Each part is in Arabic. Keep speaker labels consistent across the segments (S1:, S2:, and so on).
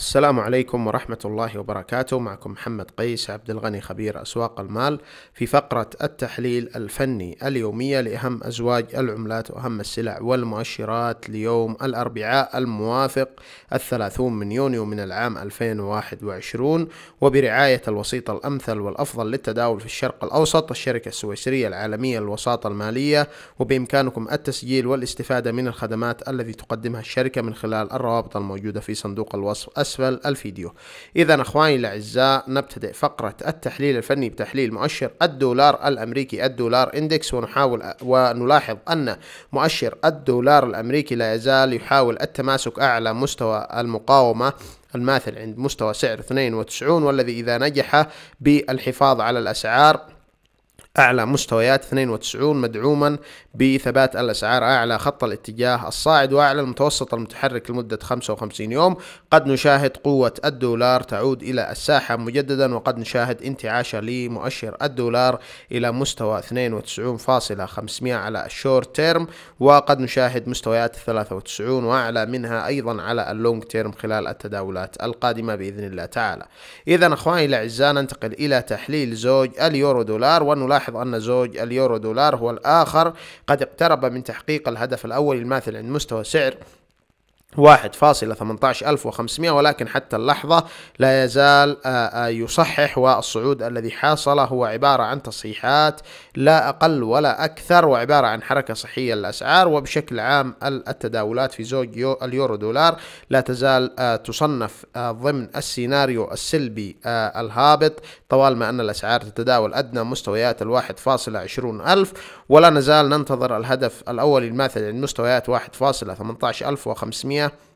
S1: السلام عليكم ورحمة الله وبركاته معكم محمد قيس عبد الغني خبير أسواق المال في فقرة التحليل الفني اليومية لأهم أزواج العملات وأهم السلع والمؤشرات ليوم الأربعاء الموافق الثلاثون من يونيو من العام 2021 وبرعاية الوسيط الأمثل والأفضل للتداول في الشرق الأوسط الشركة السويسرية العالمية للوساطة المالية وبإمكانكم التسجيل والاستفادة من الخدمات التي تقدمها الشركة من خلال الروابط الموجودة في صندوق الوصف أسفل الفيديو إذا أخواني الأعزاء نبتدئ فقرة التحليل الفني بتحليل مؤشر الدولار الأمريكي الدولار إندكس ونحاول ونلاحظ أن مؤشر الدولار الأمريكي لا يزال يحاول التماسك أعلى مستوى المقاومة الماثل عند مستوى سعر 92 والذي إذا نجح بالحفاظ على الأسعار أعلى مستويات 92 مدعوما بثبات الأسعار أعلى خط الاتجاه الصاعد وأعلى المتوسط المتحرك لمدة 55 يوم قد نشاهد قوة الدولار تعود إلى الساحة مجددا وقد نشاهد انتعاش لمؤشر الدولار إلى مستوى 92.500 على الشورت تيرم وقد نشاهد مستويات 93 وأعلى منها أيضا على اللونج تيرم خلال التداولات القادمة بإذن الله تعالى إذا أخواني الأعزاء ننتقل إلى تحليل زوج اليورو دولار ونلاحظ نلاحظ أن زوج اليورو دولار هو الآخر قد اقترب من تحقيق الهدف الأول الماثل عند مستوى سعر 1.18500 ولكن حتى اللحظة لا يزال آه، آه، يصحح والصعود الذي حصل هو عبارة عن تصحيحات لا أقل ولا أكثر وعبارة عن حركة صحية للأسعار وبشكل عام التداولات في زوج اليورو دولار لا تزال آه، تصنف ضمن السيناريو السلبي الهابط طوال ما أن الأسعار تتداول أدنى مستويات ال 1.20 ألف ولا نزال ننتظر الهدف الأول الماثل عند مستويات 1.18500 California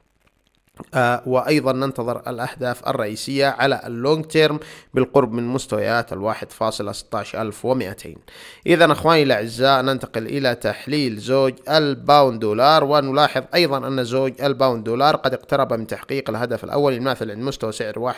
S1: آه، وأيضا ننتظر الأهداف الرئيسية على اللونج تيرم بالقرب من مستويات الواحد فاصلة إذا أخواني الأعزاء ننتقل إلى تحليل زوج الباوند دولار ونلاحظ أيضا أن زوج الباوند دولار قد اقترب من تحقيق الهدف الأول الماثل عند مستوى سعر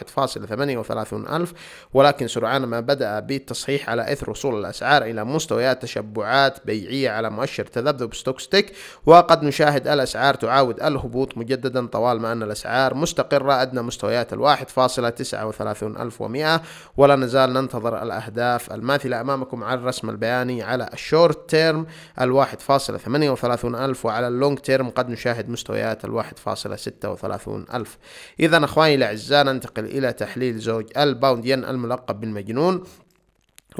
S1: 1.38000 ولكن سرعان ما بدأ بالتصحيح على إثر وصول الأسعار إلى مستويات تشبعات بيعية على مؤشر تذبذب ستوكستيك وقد نشاهد الأسعار تعاود الهبوط مجددا طوال ما أن الأسعار مستقرة أدنى مستويات الواحد فاصلة تسعة وثلاثون ألف ومئة ولا نزال ننتظر الأهداف الماثلة أمامكم على الرسم البياني على الشورت تيرم الواحد فاصلة ثمانية وثلاثون ألف وعلى اللونج تيرم قد نشاهد مستويات الواحد فاصلة ستة وثلاثون ألف إذا أخواني الأعزاء ننتقل إلى تحليل زوج الباوند ين الملقب بالمجنون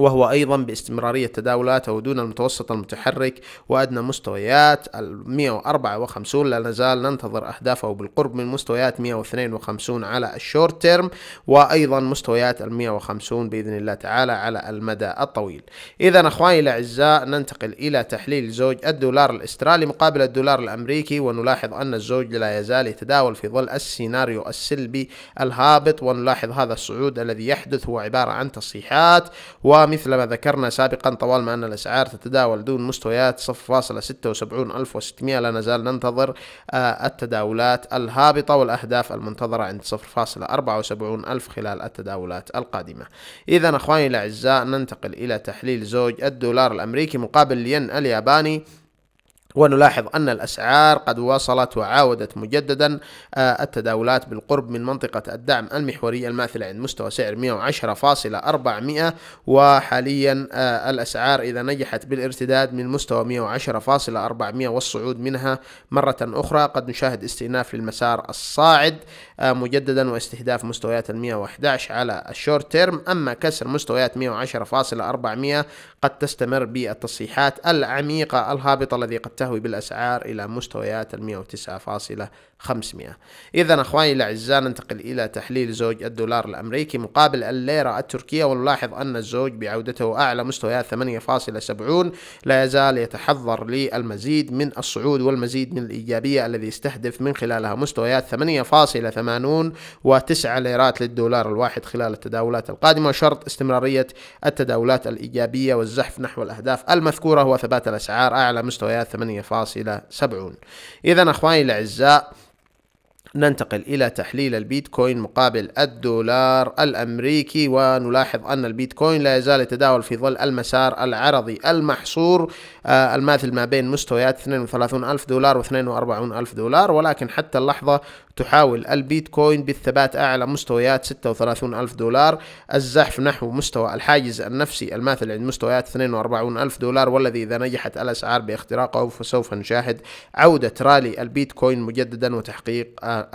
S1: وهو أيضا باستمرارية تداولاته دون المتوسط المتحرك وأدنى مستويات ال 154 لا نزال ننتظر أهدافه بالقرب من مستويات 152 على الشورت تيرم وأيضا مستويات ال 150 بإذن الله تعالى على المدى الطويل إذا أخواني الأعزاء ننتقل إلى تحليل زوج الدولار الأسترالي مقابل الدولار الأمريكي ونلاحظ أن الزوج لا يزال يتداول في ظل السيناريو السلبي الهابط ونلاحظ هذا الصعود الذي يحدث هو عبارة عن تصحيحات و مثل ما ذكرنا سابقا طوال ما أن الأسعار تتداول دون مستويات 0.76600 لا نزال ننتظر آه، التداولات الهابطة والأهداف المنتظرة عند 0.74000 خلال التداولات القادمة إذا أخواني الأعزاء ننتقل إلى تحليل زوج الدولار الأمريكي مقابل الين الياباني ونلاحظ أن الأسعار قد وصلت وعاودت مجددا آه، التداولات بالقرب من منطقة الدعم المحوري الماثلة عند مستوى سعر 110.400 وحاليا آه، الأسعار إذا نجحت بالارتداد من مستوى 110.400 والصعود منها مرة أخرى قد نشاهد استئناف للمسار الصاعد آه، مجددا واستهداف مستويات ال 111 على الشورت تيرم أما كسر مستويات 110.400 قد تستمر بالتصحيحات العميقة الهابطة الذي قد تهوي بالأسعار إلى مستويات ال 109.5 500 إذا أخواني الأعزاء ننتقل إلى تحليل زوج الدولار الأمريكي مقابل الليرة التركية ونلاحظ أن الزوج بعودته أعلى مستويات 8.70 لا يزال يتحضر للمزيد من الصعود والمزيد من الإيجابية الذي يستهدف من خلالها مستويات 8.80 و9 ليرات للدولار الواحد خلال التداولات القادمة وشرط استمرارية التداولات الإيجابية والزحف نحو الأهداف المذكورة هو ثبات الأسعار أعلى مستويات 8.70 إذا أخواني الأعزاء ننتقل إلى تحليل البيتكوين مقابل الدولار الأمريكي ونلاحظ أن البيتكوين لا يزال يتداول في ظل المسار العرضي المحصور آه، الماثل ما بين مستويات 32 ألف دولار و 42 ألف دولار ولكن حتى اللحظة تحاول البيتكوين بالثبات أعلى مستويات 36 ألف دولار الزحف نحو مستوى الحاجز النفسي الماثل عند مستويات 42 ألف دولار والذي إذا نجحت الأسعار باختراقه فسوف نشاهد عودة رالي البيتكوين مجددا وتحقيق آه،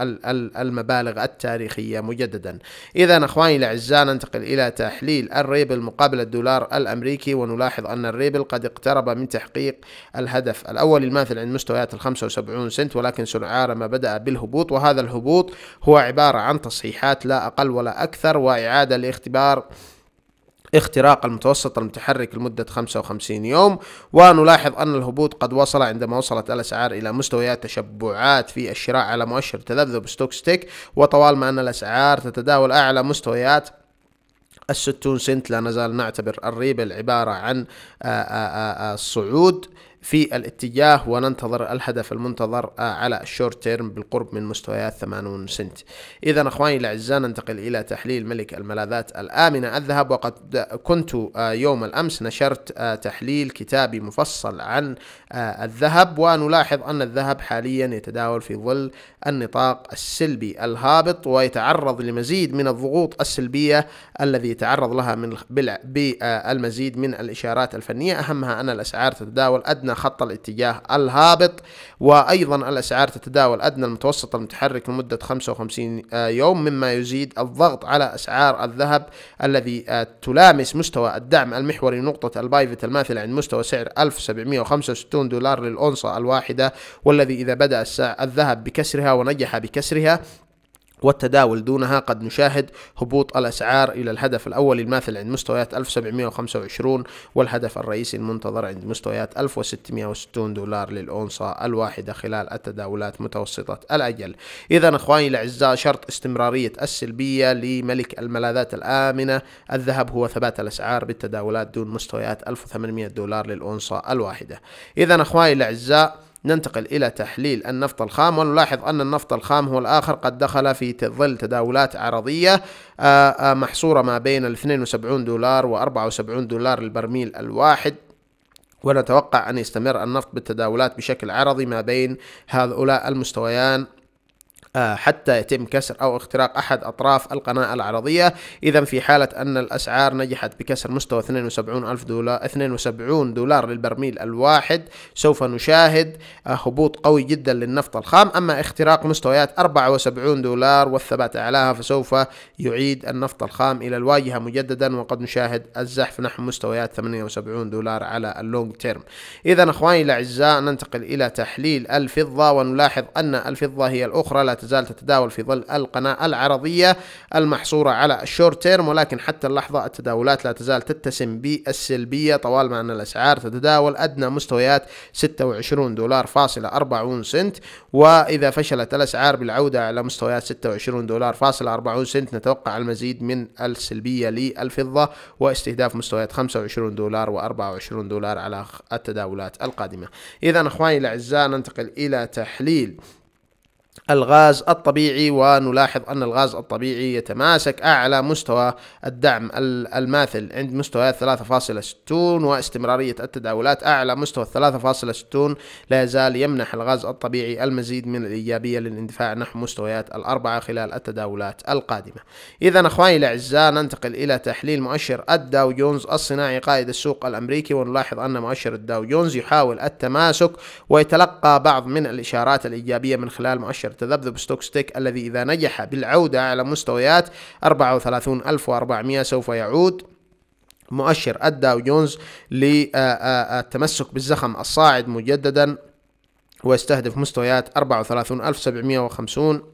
S1: المبالغ التاريخية مجددا إذا أخواني الأعزاء ننتقل إلى تحليل الريبل مقابل الدولار الأمريكي ونلاحظ أن الريبل قد اقترب من تحقيق الهدف الأول الماثل عند مستويات ال 75 سنت ولكن سعاره ما بدأ بالهبوط وهذا هذا الهبوط هو عبارة عن تصحيحات لا أقل ولا أكثر وإعادة لاختبار اختراق المتوسط المتحرك لمدة 55 يوم ونلاحظ أن الهبوط قد وصل عندما وصلت الأسعار إلى مستويات تشبعات في الشراء على مؤشر تذبذب ستوك ستيك ما أن الأسعار تتداول أعلى مستويات الستون سنت لا نزال نعتبر الريبل عبارة عن آه، آه، آه، صعود في الاتجاه وننتظر الهدف المنتظر آه، على الشورت تيرم بالقرب من مستويات 80 سنت إذا أخواني الأعزاء ننتقل إلى تحليل ملك الملاذات الآمنة الذهب وقد كنت آه، يوم الأمس نشرت آه، تحليل كتابي مفصل عن الذهب ونلاحظ أن الذهب حاليا يتداول في ظل النطاق السلبي الهابط ويتعرض لمزيد من الضغوط السلبية الذي يتعرض لها من بالمزيد من الإشارات الفنية أهمها أن الأسعار تتداول أدنى خط الاتجاه الهابط وأيضا الأسعار تتداول أدنى المتوسط المتحرك لمدة 55 آه، يوم مما يزيد الضغط على أسعار الذهب الذي آه، تلامس مستوى الدعم المحوري نقطة البايفت الماثلة عند مستوى سعر 1765 دولار للأونصة الواحدة والذي إذا بدأ الذهب بكسرها ونجح بكسرها والتداول دونها قد نشاهد هبوط الأسعار إلى الهدف الأول الماثل عند مستويات 1725 والهدف الرئيسي المنتظر عند مستويات 1660 دولار للأونصة الواحدة خلال التداولات متوسطة الأجل إذا أخواني الأعزاء شرط استمرارية السلبية لملك الملاذات الآمنة الذهب هو ثبات الأسعار بالتداولات دون مستويات 1800 دولار للأونصة الواحدة إذا أخواني الأعزاء ننتقل إلى تحليل النفط الخام ونلاحظ أن النفط الخام هو الآخر قد دخل في ظل تداولات عرضية آه، آه، محصورة ما بين 72 دولار و 74 دولار البرميل الواحد ونتوقع أن يستمر النفط بالتداولات بشكل عرضي ما بين هؤلاء المستويان آه، حتى يتم كسر أو اختراق أحد أطراف القناة العرضية إذا في حالة أن الأسعار نجحت بكسر مستوى 72 ألف دولار 72 دولار للبرميل الواحد سوف نشاهد آه، هبوط قوي جدا للنفط الخام أما اختراق مستويات 74 دولار والثبات أعلاها فسوف يعيد النفط الخام إلى الواجهة مجددا وقد نشاهد الزحف نحو مستويات 78 دولار على اللونج تيرم إذا أخواني الأعزاء ننتقل إلى تحليل الفضة ونلاحظ أن الفضة هي الأخرى لا تزال تتداول في ظل القناة العرضية المحصورة على الشورت تيرم ولكن حتى اللحظة التداولات لا تزال تتسم بالسلبية طوال ما أن الأسعار تتداول أدنى مستويات 26 دولار فاصلة 40 سنت وإذا فشلت الأسعار بالعودة على مستويات 26 دولار فاصلة 40 سنت نتوقع المزيد من السلبية للفضة واستهداف مستويات 25 دولار و24 دولار على التداولات القادمة إذا أخواني الأعزاء ننتقل إلى تحليل الغاز الطبيعي ونلاحظ أن الغاز الطبيعي يتماسك أعلى مستوى الدعم الماثل عند مستوى 3.60 واستمرارية التداولات أعلى مستوى 3.60 لا يزال يمنح الغاز الطبيعي المزيد من الإيجابية للاندفاع نحو مستويات الأربعة خلال التداولات القادمة إذا أخواني الأعزاء ننتقل إلى تحليل مؤشر الداو جونز الصناعي قائد السوق الأمريكي ونلاحظ أن مؤشر الداو جونز يحاول التماسك ويتلقى بعض من الإشارات الإيجابية من خلال مؤشر مؤشر تذبذب ستوك ستيك الذي إذا نجح بالعودة على مستويات 34400 سوف يعود مؤشر الداو جونز للتمسك بالزخم الصاعد مجددا ويستهدف مستويات 34750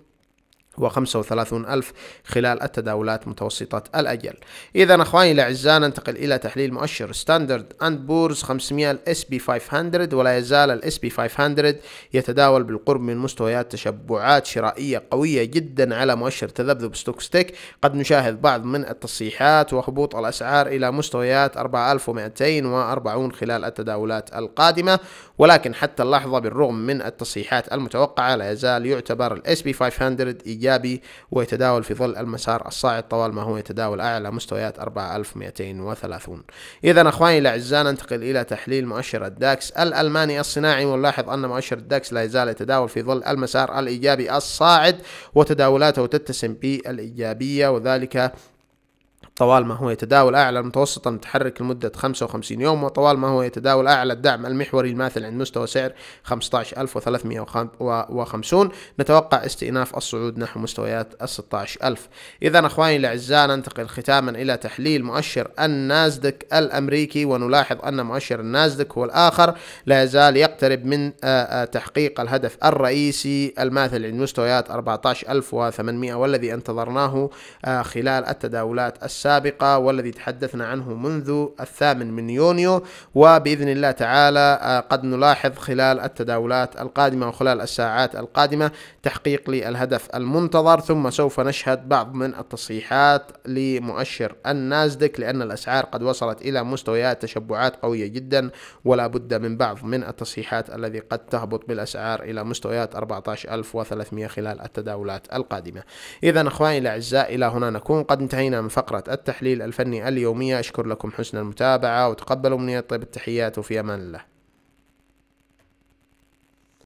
S1: و35 ألف خلال التداولات متوسطة الأجل إذا أخواني الأعزاء ننتقل إلى تحليل مؤشر ستاندرد أند بورز 500 الاس بي 500 ولا يزال الاس بي 500 يتداول بالقرب من مستويات تشبعات شرائية قوية جدا على مؤشر تذبذب ستوكستيك قد نشاهد بعض من التصحيحات وهبوط الأسعار إلى مستويات 4240 خلال التداولات القادمة ولكن حتى اللحظة بالرغم من التصحيحات المتوقعة لا يزال يعتبر الاس بي 500 إيجابي إيجابي ويتداول في ظل المسار الصاعد طوال ما هو يتداول أعلى مستويات 4230 إذا أخواني الأعزاء ننتقل إلى تحليل مؤشر الداكس الألماني الصناعي ونلاحظ أن مؤشر الداكس لا يزال يتداول في ظل المسار الإيجابي الصاعد وتداولاته تتسم بالإيجابية وذلك طوال ما هو يتداول أعلى المتوسط المتحرك لمدة 55 يوم وطوال ما هو يتداول أعلى الدعم المحوري الماثل عند مستوى سعر 15350 نتوقع استئناف الصعود نحو مستويات ال 16000 إذا أخواني الأعزاء ننتقل ختاما إلى تحليل مؤشر النازدك الأمريكي ونلاحظ أن مؤشر النازدك هو الآخر لا يزال يقترب من تحقيق الهدف الرئيسي الماثل عند مستويات 14800 والذي انتظرناه خلال التداولات السابقة السابقة والذي تحدثنا عنه منذ الثامن من يونيو وبإذن الله تعالى آه، قد نلاحظ خلال التداولات القادمة وخلال الساعات القادمة تحقيق للهدف المنتظر ثم سوف نشهد بعض من التصحيحات لمؤشر النازدك لأن الأسعار قد وصلت إلى مستويات تشبعات قوية جدا ولا بد من بعض من التصحيحات الذي قد تهبط بالأسعار إلى مستويات 14300 خلال التداولات القادمة إذا أخواني الأعزاء إلى هنا نكون قد انتهينا من فقرة التحليل الفني اليومية أشكر لكم حسن المتابعة وتقبلوا مني طيب التحيات وفي أمان الله